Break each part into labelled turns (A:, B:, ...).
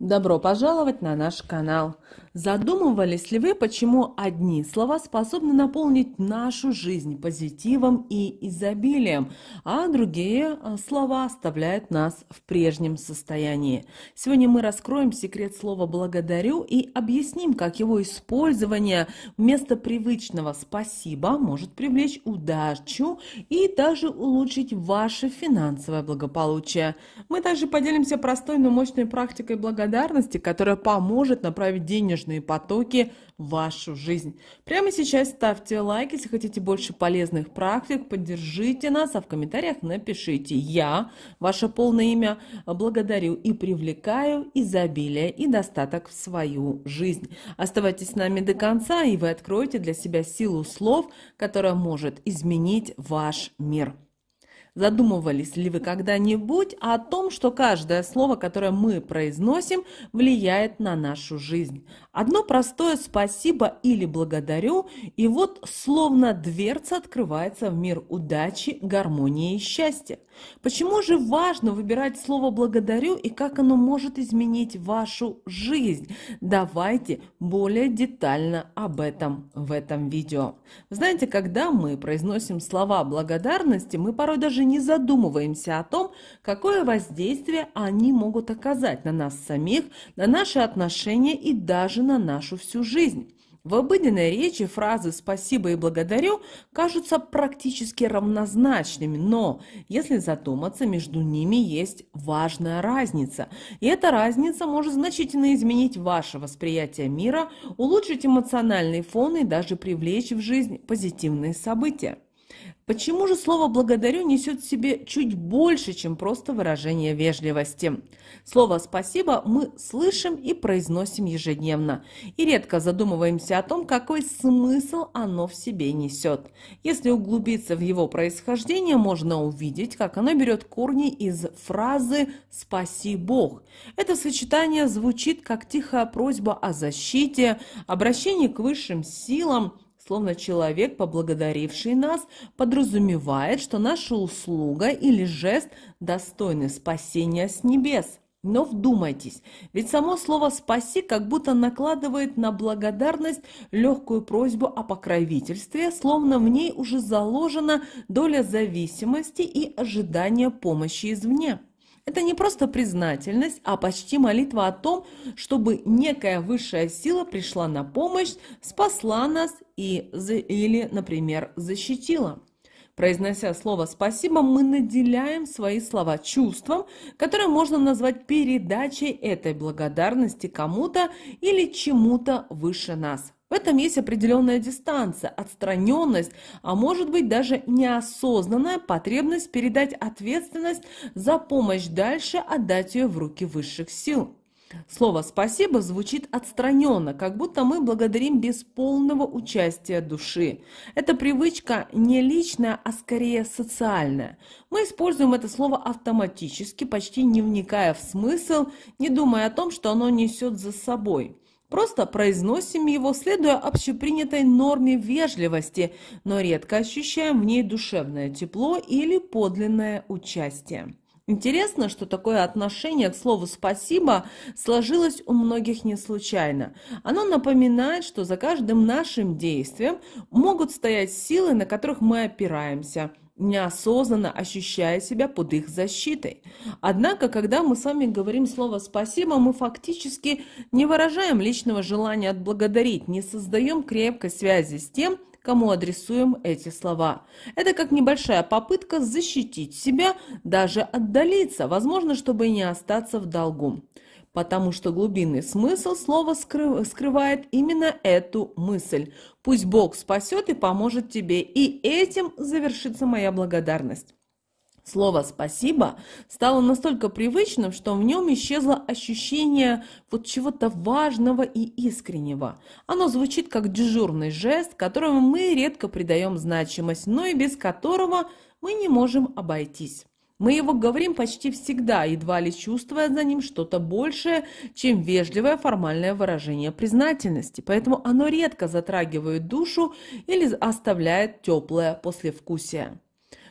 A: Добро пожаловать на наш канал! Задумывались ли вы, почему одни слова способны наполнить нашу жизнь позитивом и изобилием, а другие э, слова оставляют нас в прежнем состоянии? Сегодня мы раскроем секрет слова «благодарю» и объясним, как его использование вместо привычного «спасибо» может привлечь удачу и даже улучшить ваше финансовое благополучие. Мы также поделимся простой, но мощной практикой благодарности благодарности, которая поможет направить денежные потоки в вашу жизнь. Прямо сейчас ставьте лайк, если хотите больше полезных практик, поддержите нас, а в комментариях напишите «Я», ваше полное имя, благодарю и привлекаю изобилие и достаток в свою жизнь. Оставайтесь с нами до конца, и вы откроете для себя силу слов, которая может изменить ваш мир. Задумывались ли вы когда-нибудь о том, что каждое слово, которое мы произносим, влияет на нашу жизнь? Одно простое «спасибо» или «благодарю», и вот словно дверца открывается в мир удачи, гармонии и счастья. Почему же важно выбирать слово «благодарю» и как оно может изменить вашу жизнь? Давайте более детально об этом в этом видео. Знаете, когда мы произносим слова благодарности, мы порой даже не задумываемся о том, какое воздействие они могут оказать на нас самих, на наши отношения и даже на нашу всю жизнь. В обыденной речи фразы «спасибо» и «благодарю» кажутся практически равнозначными, но, если задуматься, между ними есть важная разница. И эта разница может значительно изменить ваше восприятие мира, улучшить эмоциональный фон и даже привлечь в жизнь позитивные события. Почему же слово «благодарю» несет в себе чуть больше, чем просто выражение вежливости? Слово «спасибо» мы слышим и произносим ежедневно, и редко задумываемся о том, какой смысл оно в себе несет. Если углубиться в его происхождение, можно увидеть, как оно берет корни из фразы «спаси Бог». Это сочетание звучит как тихая просьба о защите, обращение к высшим силам – словно человек, поблагодаривший нас, подразумевает, что наша услуга или жест достойны спасения с небес. Но вдумайтесь, ведь само слово «спаси» как будто накладывает на благодарность легкую просьбу о покровительстве, словно в ней уже заложена доля зависимости и ожидания помощи извне. Это не просто признательность, а почти молитва о том, чтобы некая высшая сила пришла на помощь, спасла нас и, или, например, защитила. Произнося слово «спасибо», мы наделяем свои слова чувством, которое можно назвать передачей этой благодарности кому-то или чему-то выше нас. В этом есть определенная дистанция, отстраненность, а может быть даже неосознанная потребность передать ответственность за помощь дальше, отдать ее в руки высших сил. Слово «спасибо» звучит отстраненно, как будто мы благодарим без полного участия души. Эта привычка не личная, а скорее социальная. Мы используем это слово автоматически, почти не вникая в смысл, не думая о том, что оно несет за собой. Просто произносим его, следуя общепринятой норме вежливости, но редко ощущаем в ней душевное тепло или подлинное участие. Интересно, что такое отношение к слову «спасибо» сложилось у многих не случайно. Оно напоминает, что за каждым нашим действием могут стоять силы, на которых мы опираемся – неосознанно ощущая себя под их защитой. Однако, когда мы с вами говорим слово «спасибо», мы фактически не выражаем личного желания отблагодарить, не создаем крепкой связи с тем, кому адресуем эти слова. Это как небольшая попытка защитить себя, даже отдалиться, возможно, чтобы не остаться в долгу потому что глубинный смысл слова скрывает именно эту мысль. Пусть Бог спасет и поможет тебе, и этим завершится моя благодарность. Слово «спасибо» стало настолько привычным, что в нем исчезло ощущение вот чего-то важного и искреннего. Оно звучит как дежурный жест, которому мы редко придаем значимость, но и без которого мы не можем обойтись. Мы его говорим почти всегда, едва ли чувствуя за ним что-то большее, чем вежливое формальное выражение признательности, поэтому оно редко затрагивает душу или оставляет теплое послевкусие.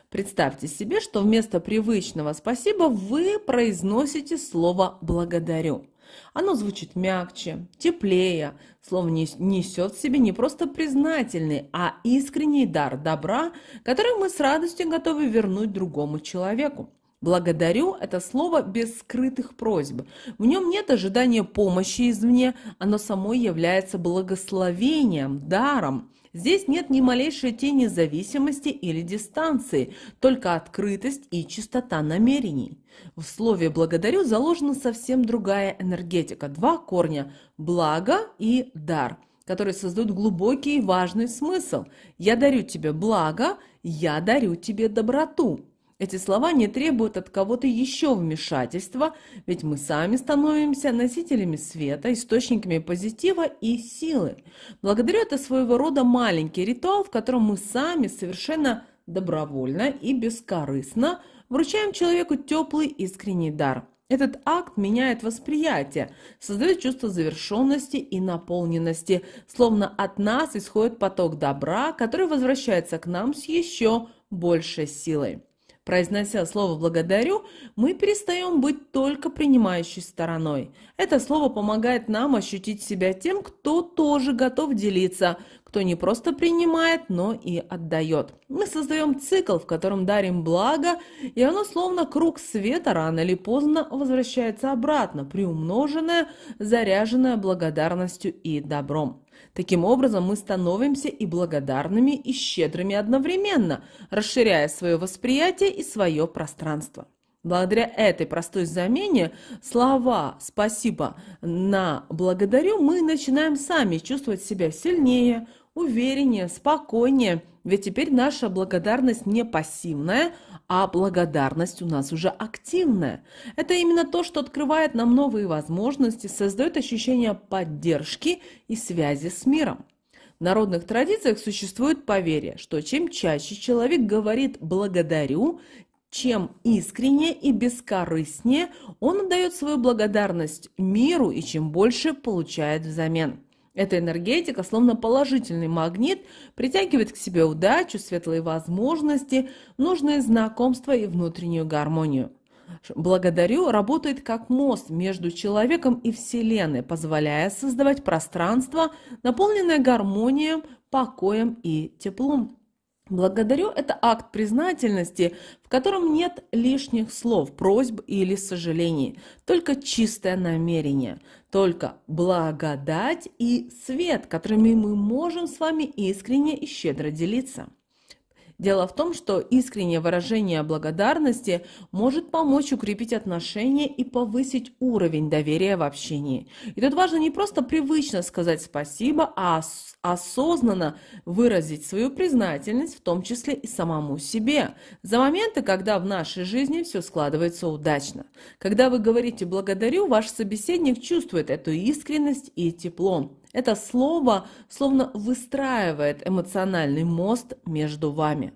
A: Представьте себе, что вместо привычного «спасибо» вы произносите слово «благодарю». Оно звучит мягче, теплее, словно несет в себе не просто признательный, а искренний дар добра, который мы с радостью готовы вернуть другому человеку. «Благодарю» – это слово без скрытых просьб. В нем нет ожидания помощи извне, оно само является благословением, даром. Здесь нет ни малейшей тени зависимости или дистанции, только открытость и чистота намерений. В слове «благодарю» заложена совсем другая энергетика. Два корня – «благо» и «дар», которые создают глубокий и важный смысл. «Я дарю тебе благо», «я дарю тебе доброту». Эти слова не требуют от кого-то еще вмешательства, ведь мы сами становимся носителями света, источниками позитива и силы. Благодарю это своего рода маленький ритуал, в котором мы сами совершенно добровольно и бескорыстно вручаем человеку теплый искренний дар. Этот акт меняет восприятие, создает чувство завершенности и наполненности, словно от нас исходит поток добра, который возвращается к нам с еще большей силой. Произнося слово «благодарю», мы перестаем быть только принимающей стороной. Это слово помогает нам ощутить себя тем, кто тоже готов делиться, кто не просто принимает, но и отдает. Мы создаем цикл, в котором дарим благо, и оно словно круг света рано или поздно возвращается обратно, приумноженное, заряженное благодарностью и добром. Таким образом, мы становимся и благодарными, и щедрыми одновременно, расширяя свое восприятие и свое пространство. Благодаря этой простой замене слова «спасибо» на «благодарю» мы начинаем сами чувствовать себя сильнее, увереннее, спокойнее. Ведь теперь наша благодарность не пассивная, а благодарность у нас уже активная. Это именно то, что открывает нам новые возможности, создает ощущение поддержки и связи с миром. В народных традициях существует поверье, что чем чаще человек говорит «благодарю», чем искренне и бескорыстнее он отдает свою благодарность миру и чем больше получает взамен. Эта энергетика, словно положительный магнит, притягивает к себе удачу, светлые возможности, нужные знакомства и внутреннюю гармонию. «Благодарю» работает как мост между человеком и Вселенной, позволяя создавать пространство, наполненное гармонией, покоем и теплом. Благодарю – это акт признательности, в котором нет лишних слов, просьб или сожалений, только чистое намерение, только благодать и свет, которыми мы можем с вами искренне и щедро делиться. Дело в том, что искреннее выражение благодарности может помочь укрепить отношения и повысить уровень доверия в общении. И тут важно не просто привычно сказать спасибо, а осознанно выразить свою признательность, в том числе и самому себе, за моменты, когда в нашей жизни все складывается удачно. Когда вы говорите «благодарю», ваш собеседник чувствует эту искренность и тепло. Это слово словно выстраивает эмоциональный мост между вами.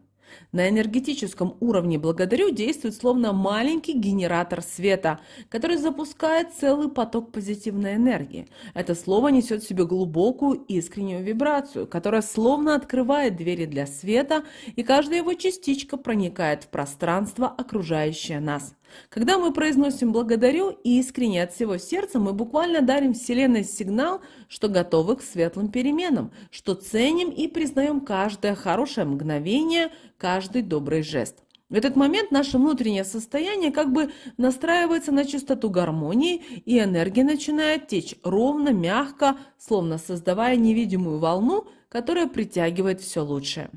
A: На энергетическом уровне «благодарю» действует словно маленький генератор света, который запускает целый поток позитивной энергии. Это слово несет в себе глубокую искреннюю вибрацию, которая словно открывает двери для света, и каждая его частичка проникает в пространство, окружающее нас – когда мы произносим «благодарю» и искренне от всего сердца, мы буквально дарим Вселенной сигнал, что готовы к светлым переменам, что ценим и признаем каждое хорошее мгновение, каждый добрый жест. В этот момент наше внутреннее состояние как бы настраивается на частоту гармонии, и энергия начинает течь ровно, мягко, словно создавая невидимую волну, которая притягивает все лучшее.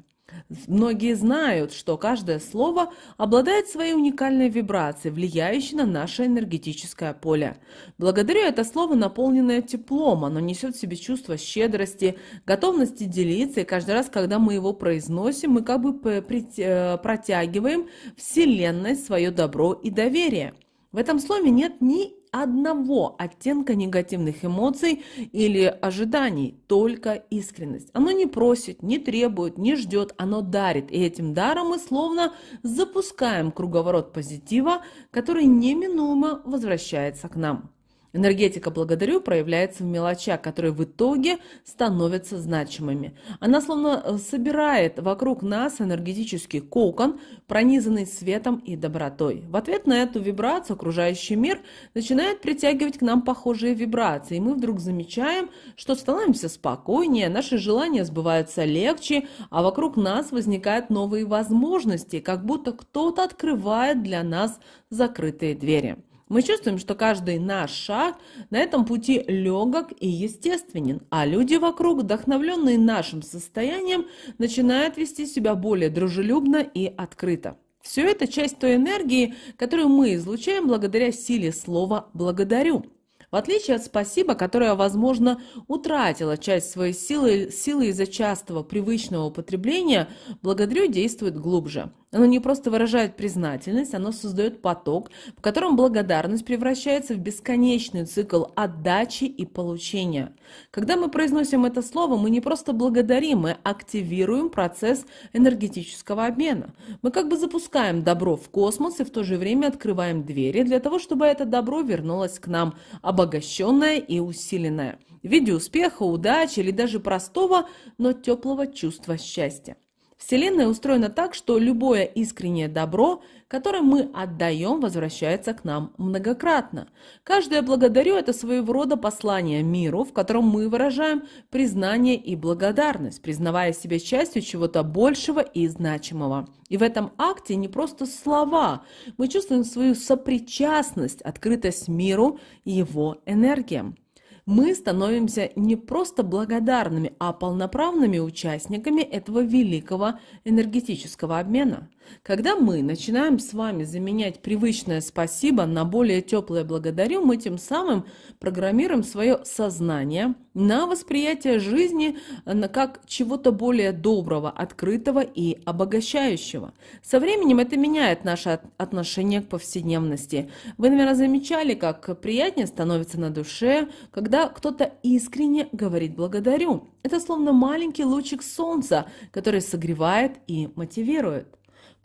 A: Многие знают, что каждое слово обладает своей уникальной вибрацией, влияющей на наше энергетическое поле. Благодарю это слово, наполненное теплом, оно несет в себе чувство щедрости, готовности делиться, и каждый раз, когда мы его произносим, мы как бы э, протягиваем Вселенной свое добро и доверие. В этом слове нет ни одного оттенка негативных эмоций или ожиданий, только искренность. Оно не просит, не требует, не ждет, оно дарит. И этим даром мы словно запускаем круговорот позитива, который неминуемо возвращается к нам. Энергетика «благодарю» проявляется в мелочах, которые в итоге становятся значимыми. Она словно э, собирает вокруг нас энергетический кокон, пронизанный светом и добротой. В ответ на эту вибрацию окружающий мир начинает притягивать к нам похожие вибрации, и мы вдруг замечаем, что становимся спокойнее, наши желания сбываются легче, а вокруг нас возникают новые возможности, как будто кто-то открывает для нас закрытые двери. Мы чувствуем, что каждый наш шаг на этом пути легок и естественен, а люди вокруг, вдохновленные нашим состоянием, начинают вести себя более дружелюбно и открыто. Все это часть той энергии, которую мы излучаем благодаря силе слова «благодарю». В отличие от «спасибо», которое, возможно, утратило часть своей силы, силы из-за частого привычного употребления, «благодарю» действует глубже – оно не просто выражает признательность, оно создает поток, в котором благодарность превращается в бесконечный цикл отдачи и получения. Когда мы произносим это слово, мы не просто благодарим, мы активируем процесс энергетического обмена. Мы как бы запускаем добро в космос и в то же время открываем двери для того, чтобы это добро вернулось к нам, обогащенное и усиленное в виде успеха, удачи или даже простого, но теплого чувства счастья. Вселенная устроена так, что любое искреннее добро, которое мы отдаем, возвращается к нам многократно. Каждое «благодарю» – это своего рода послание миру, в котором мы выражаем признание и благодарность, признавая себя частью чего-то большего и значимого. И в этом акте не просто слова, мы чувствуем свою сопричастность, открытость миру и его энергиям мы становимся не просто благодарными, а полноправными участниками этого великого энергетического обмена. Когда мы начинаем с вами заменять привычное спасибо на более теплое благодарю, мы тем самым программируем свое сознание – на восприятие жизни э, как чего-то более доброго, открытого и обогащающего. Со временем это меняет наше отношение к повседневности. Вы, наверное, замечали, как приятнее становится на душе, когда кто-то искренне говорит «благодарю». Это словно маленький лучик солнца, который согревает и мотивирует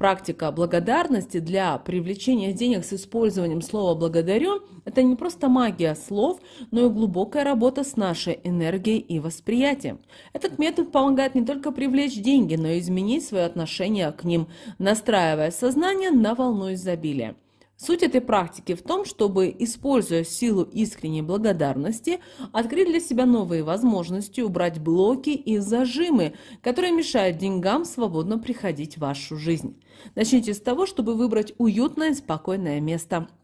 A: практика благодарности для привлечения денег с использованием слова «благодарю» – это не просто магия слов, но и глубокая работа с нашей энергией и восприятием. Этот метод помогает не только привлечь деньги, но и изменить свое отношение к ним, настраивая сознание на волну изобилия. Суть этой практики в том, чтобы, используя силу искренней благодарности, открыть для себя новые возможности, убрать блоки и зажимы, которые мешают деньгам свободно приходить в вашу жизнь. Начните с того, чтобы выбрать уютное, и спокойное место –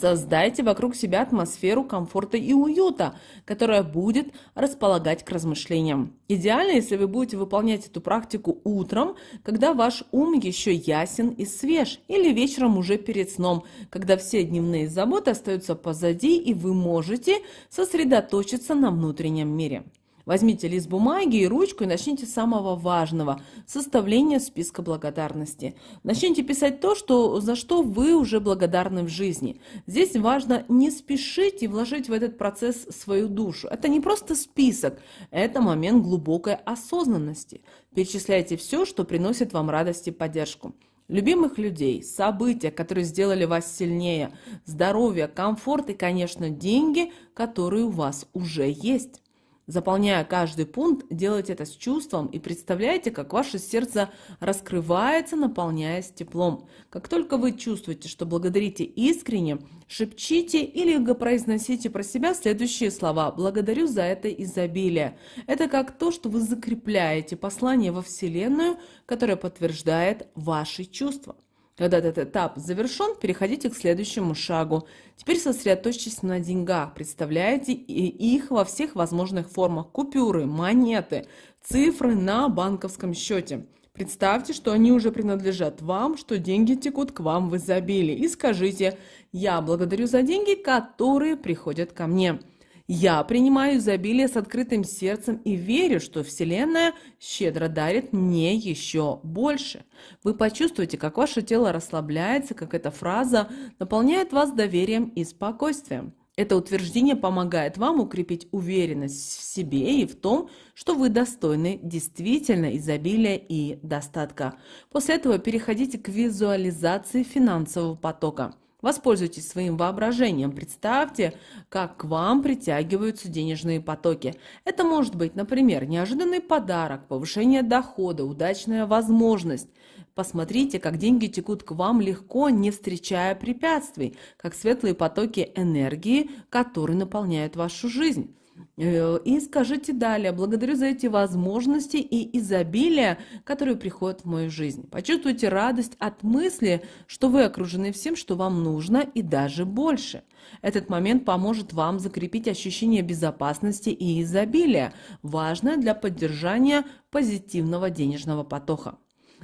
A: Создайте вокруг себя атмосферу комфорта и уюта, которая будет располагать к размышлениям. Идеально, если вы будете выполнять эту практику утром, когда ваш ум еще ясен и свеж, или вечером уже перед сном, когда все дневные заботы остаются позади и вы можете сосредоточиться на внутреннем мире. Возьмите лист бумаги и ручку и начните с самого важного – составления списка благодарности. Начните писать то, что, за что вы уже благодарны в жизни. Здесь важно не спешить и вложить в этот процесс свою душу. Это не просто список, это момент глубокой осознанности. Перечисляйте все, что приносит вам радость и поддержку любимых людей, события, которые сделали вас сильнее, здоровье, комфорт и, конечно, деньги, которые у вас уже есть заполняя каждый пункт, делайте это с чувством и представляйте, как ваше сердце раскрывается, наполняясь теплом. Как только вы чувствуете, что благодарите искренне, шепчите или произносите про себя следующие слова «благодарю за это изобилие». Это как то, что вы закрепляете послание во Вселенную, которое подтверждает ваши чувства. Когда этот этап завершен, переходите к следующему шагу. Теперь сосредоточьтесь на деньгах. Представляете их во всех возможных формах. Купюры, монеты, цифры на банковском счете. Представьте, что они уже принадлежат вам, что деньги текут к вам в изобилии. И скажите, я благодарю за деньги, которые приходят ко мне. Я принимаю изобилие с открытым сердцем и верю, что Вселенная щедро дарит мне еще больше. Вы почувствуете, как ваше тело расслабляется, как эта фраза наполняет вас доверием и спокойствием. Это утверждение помогает вам укрепить уверенность в себе и в том, что вы достойны действительно изобилия и достатка. После этого переходите к визуализации финансового потока – Воспользуйтесь своим воображением, представьте, как к вам притягиваются денежные потоки. Это может быть, например, неожиданный подарок, повышение дохода, удачная возможность. Посмотрите, как деньги текут к вам легко, не встречая препятствий, как светлые потоки энергии, которые наполняют вашу жизнь. Э, и скажите далее, благодарю за эти возможности и изобилие, которые приходят в мою жизнь. Почувствуйте радость от мысли, что вы окружены всем, что вам нужно, и даже больше. Этот момент поможет вам закрепить ощущение безопасности и изобилия, важное для поддержания позитивного денежного потока.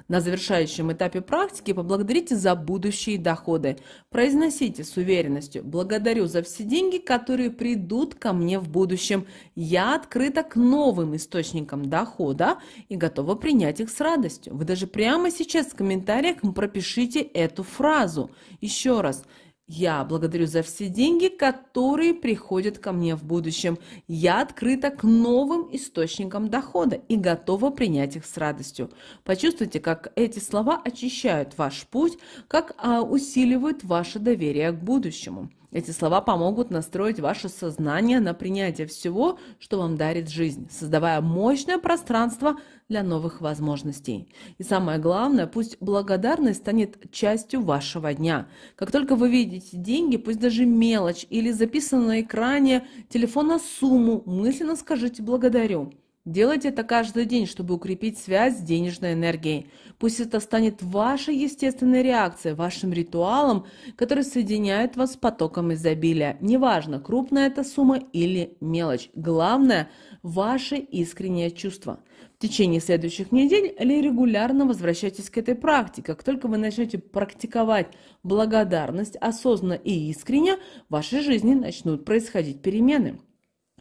A: На завершающем этапе практики поблагодарите за будущие доходы. Произносите с уверенностью «Благодарю за все деньги, которые придут ко мне в будущем. Я открыта к новым источникам дохода и готова принять их с радостью». Вы даже прямо сейчас в комментариях пропишите эту фразу. Еще раз – я благодарю за все деньги, которые приходят ко мне в будущем. Я открыта к новым источникам дохода и готова принять их с радостью. Почувствуйте, как эти слова очищают ваш путь, как а, усиливают ваше доверие к будущему. Эти слова помогут настроить ваше сознание на принятие всего, что вам дарит жизнь, создавая мощное пространство для новых возможностей. И самое главное, пусть благодарность станет частью вашего дня. Как только вы видите деньги, пусть даже мелочь или записанную на экране телефона сумму, мысленно скажите «благодарю». Делайте это каждый день, чтобы укрепить связь с денежной энергией. Пусть это станет вашей естественной реакцией, вашим ритуалом, который соединяет вас с потоком изобилия. Неважно, крупная эта сумма или мелочь. Главное – ваше искреннее чувство. В течение следующих недель или регулярно возвращайтесь к этой практике. Как только вы начнете практиковать благодарность осознанно и искренне, в вашей жизни начнут происходить перемены.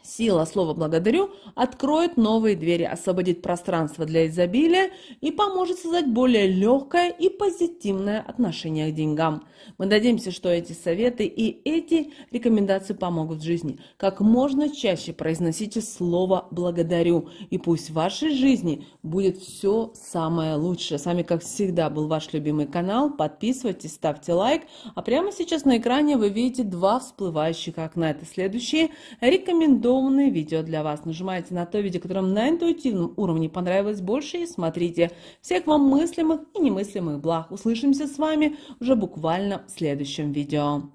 A: Сила слова «благодарю» откроет новые двери, освободит пространство для изобилия и поможет создать более легкое и позитивное отношение к деньгам. Мы надеемся, что эти советы и эти рекомендации помогут в жизни. Как можно чаще произносите слово «благодарю» и пусть в вашей жизни будет все самое лучшее. С вами, как всегда, был ваш любимый канал. Подписывайтесь, ставьте лайк. А прямо сейчас на экране вы видите два всплывающих окна. Это следующие рекомендую продуманное видео для вас. Нажимайте на то видео, которое на интуитивном уровне понравилось больше и смотрите. Всех вам мыслимых и немыслимых благ. Услышимся с вами уже буквально в следующем видео.